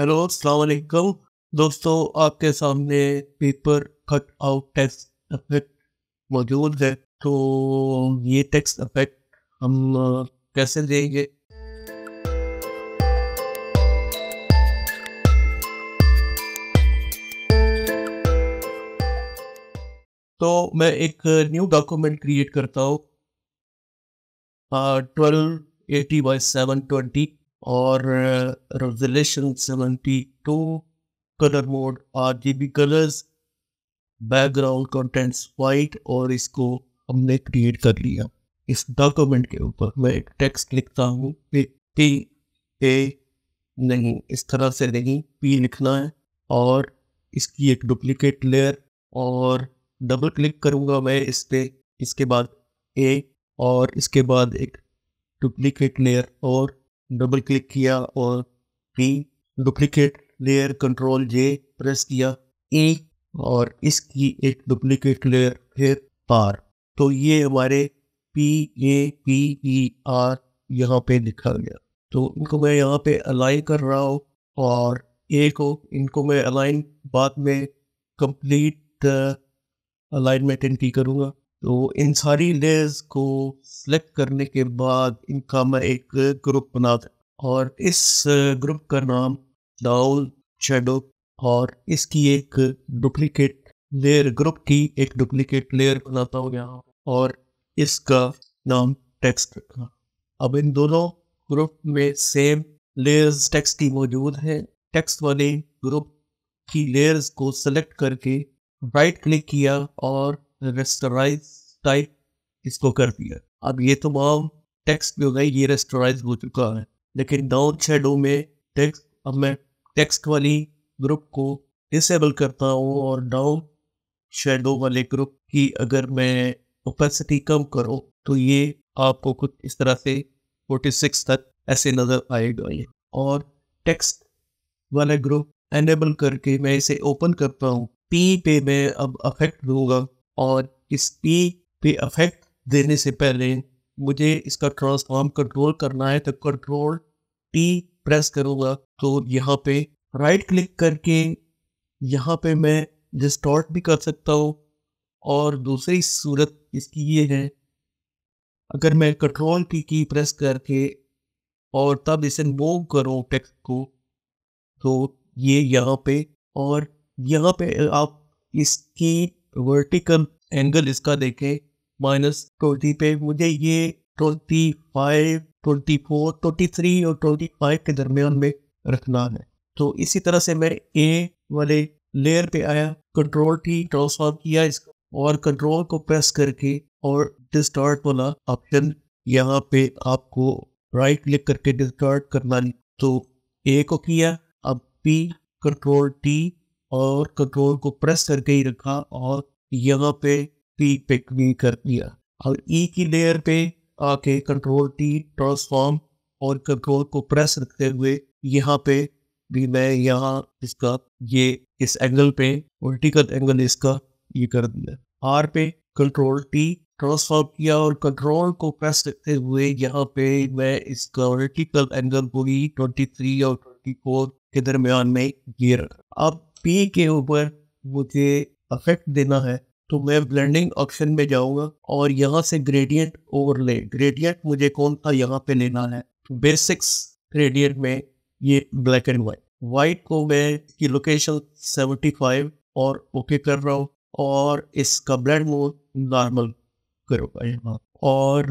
hello अलैक्म दोस्तों आपके सामने paper cut out text effect मौजूद है तो ये टेक्स्ट इफेक्ट हम कैसे देंगे तो मैं एक न्यू डॉक्यूमेंट क्रिएट करता हूँ twelve eighty by seven twenty और resolution two colour mode R G B colours background contents white और इसको हमने क्रिएट कर लिया इस डॉक्यूमेंट के ऊपर मैं एक टेक्स्ट लिखता हूँ पी ए नहीं इस तरह से नहीं पी लिखना है और इसकी एक डुप्लीकेट लेयर और डबल क्लिक करूँगा मैं इस पर इसके बाद ए और इसके बाद एक डुप्लीकेट लेयर और डबल क्लिक किया और P duplicate layer control J press किया ई और इसकी एक डुप्लीकेट लेयर फिर आर तो ये हमारे P A P E R यहाँ पे लिखा गया तो इनको मैं यहाँ पे अलाइन कर रहा हूँ और ए को इनको मैं अलाइन बाद में कंप्लीट अलाइनमेंट इनकी करूँगा तो इन सारी लेयर्स को सेलेक्ट करने के बाद इनका मैं एक ग्रुप बना और इस ग्रुप का नाम डाउल शेडो और इसकी एक डुप्लीकेट लेयर ग्रुप की एक डुप्लीकेट लेयर बनाता हूँ यहाँ और इसका नाम टेक्स्ट रखा अब इन दोनों ग्रुप में सेम लेयर्स टेक्स्ट की मौजूद है टेक्स्ट वाले ग्रुप की लेयर्स को सेलेक्ट करके राइट क्लिक किया और रेस्टोराइज टाइप इसको कर दिया अब ये तो भाव टेक्स्ट भी हो गई ये रेस्टोराइज हो चुका है लेकिन डाउन शेडो में टेक्स्ट अब मैं टेक्स्ट वाली ग्रुप को डिसेबल करता हूँ और डाउन शेडो वाले ग्रुप की अगर मैं ओपेसिटी कम करो तो ये आपको कुछ इस तरह से 46 तक ऐसे नज़र आएगा ये और टेक्स्ट वाला ग्रुप एनेबल करके मैं इसे ओपन करता हूँ पी पे मैं अब अफेक्ट दूंगा और इस पी पे अफेक्ट देने से पहले मुझे इसका ट्रांसफॉर्म कंट्रोल करना है तो कंट्रोल टी प्रेस करूँगा तो यहाँ पे राइट क्लिक करके यहाँ पे मैं डिस्टॉर्ट भी कर सकता हूँ और दूसरी सूरत इसकी ये है अगर मैं कंट्रोल टी की प्रेस करके और तब इसे मूव करूँ टेक्स्ट को तो ये यहाँ पे और यहाँ पे आप इसकी वर्टिकल एंगल इसका देखें माइनस ट्वेंटी पे मुझे ये twenty five twenty four twenty three और ट्वेंटी फाइव के दरमियान में रखना है तो इसी तरह से मैं ए वाले लेयर पे आया कंट्रोल टी ट्रांसफॉर्म किया इसको और कंट्रोल को प्रेस करके और डिस्टार्ट वाला ऑप्शन यहाँ पे आपको राइट क्लिक करके डिस्टार्ट करना तो ए को किया अब पी कंट्रोल टी और कंट्रोल को प्रेस करके ही रखा और यहाँ पे पी पिक भी कर दिया और ई e की लेयर पे आके कंट्रोल टी ट्रांसफॉर्म और कंट्रोल को प्रेस रखते हुए यहाँ पे भी मैं यहाँ इसका ये इस एंगल पे वर्टिकल एंगल इसका ये कर दिया आर पे कंट्रोल टी ट्रांसफॉर्म किया और कंट्रोल को प्रेस रखते हुए यहाँ पे मैं इसका वर्टिकल एंगल को ही ट्वेंटी थ्री और ट्वेंटी फोर के दरमियान में ये रखा अब पी के ऊपर मुझे अफेक्ट देना है तो मैं ब्लेंडिंग ऑप्शन में जाऊंगा और यहाँ से ग्रेडियंट ओवरले ग्रेडियंट मुझे कौन सा यहाँ पे लेना है बेसिक्स तो ग्रेडियंट में ये ब्लैक एंड वाइट वाइट को मैं की लोकेशन 75 और ओके कर रहा हूँ और इसका ब्लैंड मोड नॉर्मल करूँगा यहाँ और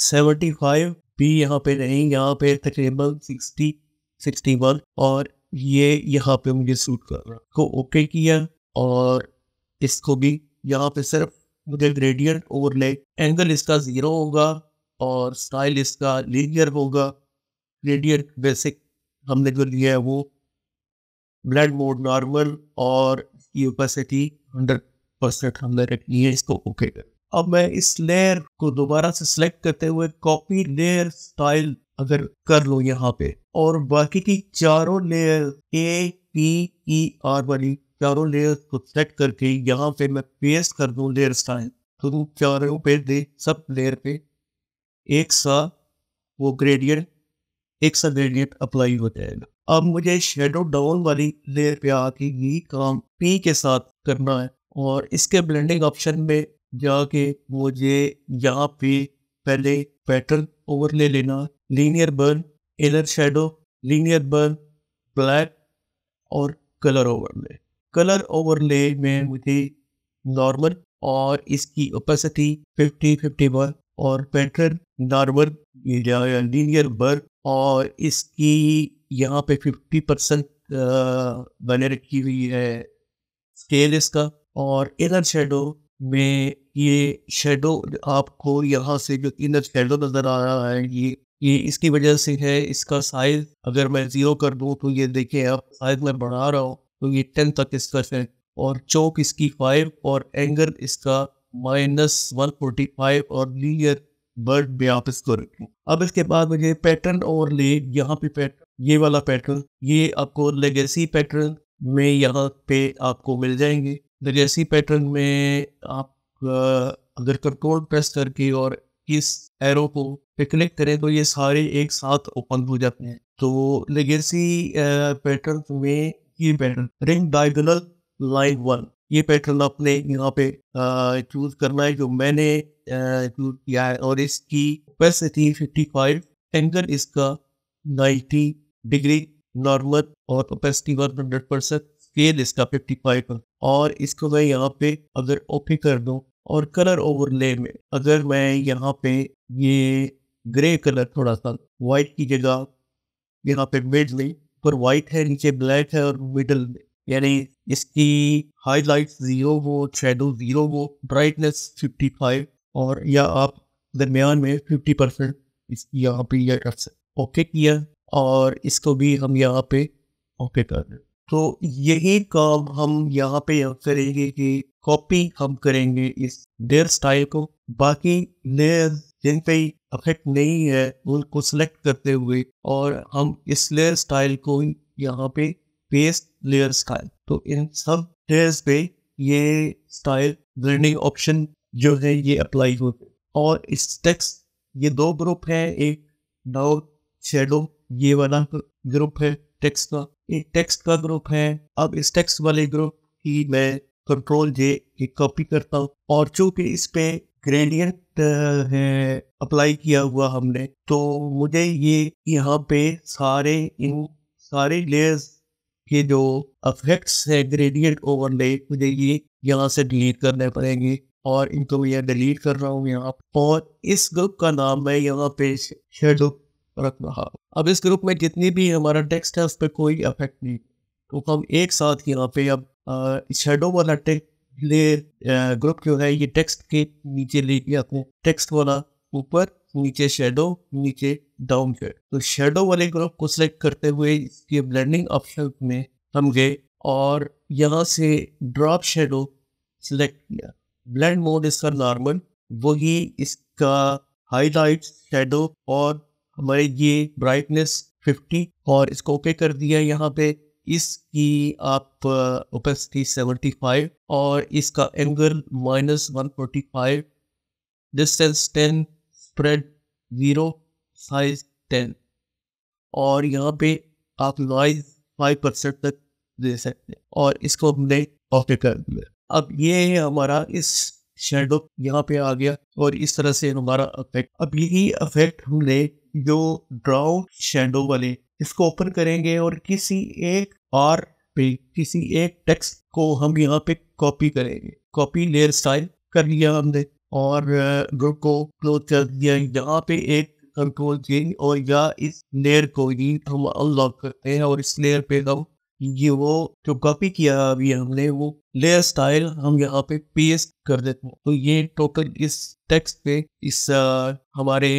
75 भी यहाँ पे नहीं यहाँ पे तकरीबन 60 61 और ये यहाँ पे मुझे सूट कर रहा को तो ओके किया और इसको भी यहाँ पे सिर्फ मुझे ग्रेडियंट ओवरले एंगल इसका ज़ीरो होगा और स्टाइल इसका लीनियर होगा ग्रेडियंट बेसिक हमने जो लिया है वो ब्लड मोड नॉर्मल और यूपेसिटी हंड्रेड परसेंट हमने रखनी है इसको ओके कर अब मैं इस लेयर को दोबारा से सिलेक्ट करते हुए कॉपी लेयर स्टाइल अगर कर लो यहाँ पे और बाकी की चारों layer A P E R वाली चारों लेयर को सेट करके यहाँ पे मैं पेस्ट कर दू लेयर स्टाइल तो तुम चारों पे दे सब लेयर पे एक सा वो ग्रेडियंट एक सा ग्रेडियंट अप्लाई हो जाएगा अब मुझे शेडो डाउन वाली लेयर पे आके ये काम पी के साथ करना है और इसके ब्लेंडिंग ऑप्शन में जाके मुझे यहाँ पे पहले पैटर्न ओवरले लेना linear burn inner shadow linear burn black और कलर ओवरले कलर ओवरले में मुझे नॉर्मल और इसकी ओपेसिटी 50 51 और पैटर्न नॉर्मल लीनियर बर्न और इसकी यहाँ पे 50 परसेंट बने रखी हुई है स्केल इसका और इनर शेडो में ये शेडो आपको यहाँ से जो इनर शेडो नज़र आ रहा है ये ये इसकी वजह से है इसका साइज अगर मैं ज़ीरो कर दूँ तो ये देखें आप साइज मैं बढ़ा रहा हूँ तो ये टेन तक इसका है और चौक इसकी फाइव और एंगल इसका माइनस वन फोर्टी फाइव और लीयर बर्ड भी आप इसको रखें अब इसके बाद मुझे पैटर्न और ले यहाँ पे पैटर्न ये वाला पैटर्न ये आपको लेगेसी पैटर्न में यहाँ पे आपको मिल जाएंगे लेगेसी पैटर्न में आप अगर कंट्रोल प्रेस करके और इस एरो को क्लिक करें तो ये सारे एक साथ ओपन हो जाते हैं तो लेगेसी पैटर्न में ये pattern ring diagonal line one ये पैटर्न आपने यहाँ पे चूज करना है जो मैंने चूज किया है और इसकी कैपेसिटी 55 एंगल इसका 90 डिग्री नॉर्मल और कैपेसिटी 100 परसेंट स्केल इसका 55 है और इसको मैं यहाँ पे अगर ओपी कर दूँ और कलर ओवरले में अगर मैं यहाँ पे ये ग्रे कलर थोड़ा सा वाइट की जगह यहाँ पे मिड में पर वाइट है नीचे ब्लैक है और मिडल में यानी इसकी हाईलाइट ज़ीरो हो शेडो ज़ीरो हो ब्राइटनेस फाइव और या आप दरमियान में फिफ्टी परसेंट इसकी यहाँ पे ओके किया और इसको भी हम यहाँ पे ओके कर दें तो यही काम हम यहाँ पे करेंगे कि कॉपी हम करेंगे इस डेयर स्टाइल को बाकी लेयर जिन पे अफेक्ट नहीं है उनको सेलेक्ट करते हुए और हम इस लेयर स्टाइल को यहाँ पे पेस्ट लेयर स्टाइल तो इन सब लेयर्स पे ये स्टाइल लर्निंग ऑप्शन जो है ये अप्लाई होते और इस टेक्स ये दो ग्रुप है एक डाउन शेडो ये वाला ग्रुप है टेक्स का ये टेक्स्ट का ग्रुप है अब इस टेक्स्ट वाले ग्रुप की मैं कंट्रोल जे की कॉपी करता हूँ और चूंकि इस पे ग्रेडियंट uh, है अप्लाई किया हुआ हमने तो मुझे ये यहाँ पे सारे इन सारे लेयर्स के जो अफेक्ट्स है ग्रेडियंट ओवरले मुझे ये यहाँ से डिलीट करने पड़ेंगे और इनको मैं डिलीट कर रहा हूँ यहाँ और इस ग्रुप का नाम मैं यहाँ पे शेडो फर्क रहा अब इस ग्रुप में जितनी भी हमारा टेक्स्ट है उस पर कोई अफेक्ट नहीं तो हम एक साथ यहाँ पे अब शेडो वाला टेक्स्ट ले ग्रुप जो है ये टेक्स्ट के नीचे ले गया आपने टेक्स्ट वाला ऊपर नीचे शेडो नीचे डाउन शेड तो शेडो वाले ग्रुप को सिलेक्ट करते हुए इसके ब्लेंडिंग ऑप्शन में हम गए और यहाँ से ड्रॉप शेडो सिलेक्ट किया ब्लेंड मोड इसका नॉर्मल वही इसका हाईलाइट शेडो और हमारे ये ब्राइटनेस 50 और इसको ओके कर दिया यहाँ पे इसकी आप ओपस थी 75 और इसका angle minus 145 distance 10 spread zero size 10 और यहाँ पे आप नॉइज 5 परसेंट तक दे सकते हैं और इसको हमने ओके कर दिया अब ये है हमारा इस शेडो यहाँ पे आ गया और इस तरह से हमारा अफेक्ट अब यही अफेक्ट हमने जो ड्राउ शेडो वाले इसको ओपन करेंगे और किसी एक आर पे किसी एक टेक्स्ट को हम यहाँ पे कॉपी करेंगे कॉपी लेयर स्टाइल कर लिया हमने और ग्रुप को क्लोज कर दिया यहाँ पे एक कंट्रोल चेंज और या इस लेयर को ही हम अनलॉक करते हैं और इस लेयर पे हम ये वो जो कॉपी किया अभी हमने वो लेयर स्टाइल हम यहाँ पे पेस्ट कर देते हैं तो ये टोकन इस टेक्स्ट पे इस आ, हमारे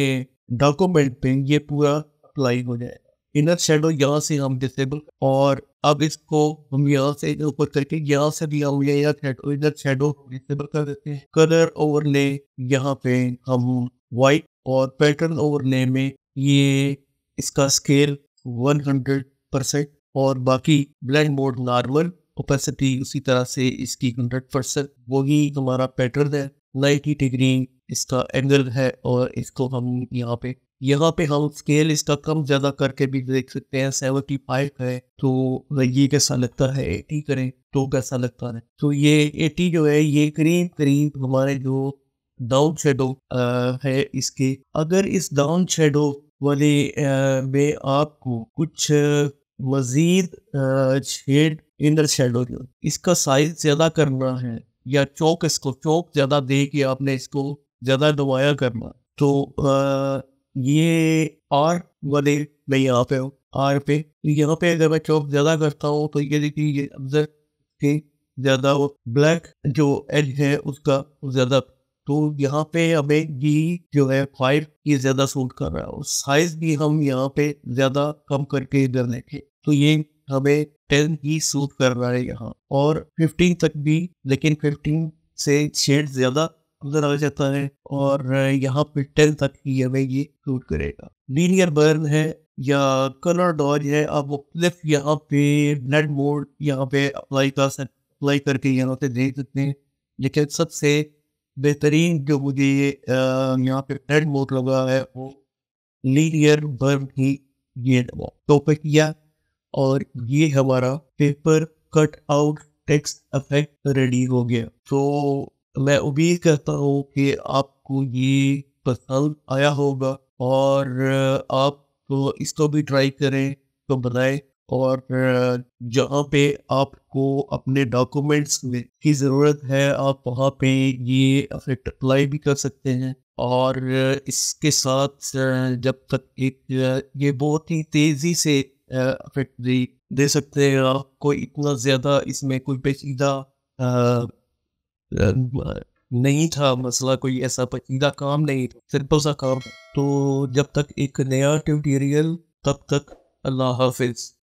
डॉक्यूमेंट पे ये पूरा अप्लाई हो जाए इनर शेडो यहाँ से हम डिसेबल और अब इसको हम यहाँ से ऊपर करके यहाँ से भी हम यहाँ शेडो इनर शेडो डिसेबल कर देते हैं कलर ओवरले यहाँ पे हम वाइट और पैटर्न ओवरले में ये इसका स्केल 100 परसेंट और बाकी ब्लैंड मोड नॉर्मल ओपेसिटी उसी तरह से इसकी 100 परसेंट वही हमारा पैटर्न है नाइन्टी डिग्री इसका एंगल है और इसको हम यहाँ पे यहाँ पे हम स्केल इसका कम ज़्यादा करके भी देख सकते हैं सेवेंटी फाइव है तो ये कैसा लगता है एटी करें तो कैसा लगता है तो ये एटी जो है ये करीब करीब हमारे जो डाउन शेडो है इसके अगर इस डाउन शेडो वाले में आपको कुछ मजीद शेड इनर शेडो इसका साइज ज़्यादा करना है या चौक इसको चौक ज़्यादा दे के आपने इसको ज़्यादा दबाया करना तो आ, ये आर वाले मैं यहाँ पे हूँ आर पे यहाँ पे अगर मैं चौक ज़्यादा करता हूँ तो ये देखिए ये अब्जर के ज़्यादा वो ब्लैक जो एज है उसका ज़्यादा तो यहाँ पे हमें ये जो है फाइव ये ज़्यादा सूट कर रहा है और साइज भी हम यहाँ पे ज़्यादा कम करके इधर लेके तो ये हमें टेन ही सूट कर रहा है यहाँ और फिफ्टीन तक भी लेकिन फिफ्टीन से शेड ज्यादा अंदर आ जाता है और यहाँ पे टेन तक ही हमें ये सूट करेगा लीनियर बर्न है या कलर डॉज है आप मुख्तलिफ यहाँ पे नेट मोड यहाँ पे अप्लाई कर सकते अप्लाई करके यहाँ पे देख सकते हैं लेकिन सबसे बेहतरीन जो मुझे यहाँ पे नेट मोड लगा है वो लीनियर बर्न ही ये टॉपिक तो किया और ये हमारा paper cut out text effect ready हो गया तो मैं उम्मीद करता हूँ कि आपको ये पसंद आया होगा और आप तो इसको भी ट्राई करें तो बनाए और जहाँ पे आपको अपने डॉक्यूमेंट्स में की ज़रूरत है आप वहाँ पे ये अफेक्ट अप्लाई भी कर सकते हैं और इसके साथ जब तक एक ये बहुत ही तेज़ी से अफेक्ट दे सकते हैं आप कोई इतना ज़्यादा इसमें कोई पेचीदा नहीं था मसला कोई ऐसा पेचीदा काम नहीं था सिंपल सा काम तो जब तक एक नया ट्यूटोरियल तब तक अल्लाह हाफिज़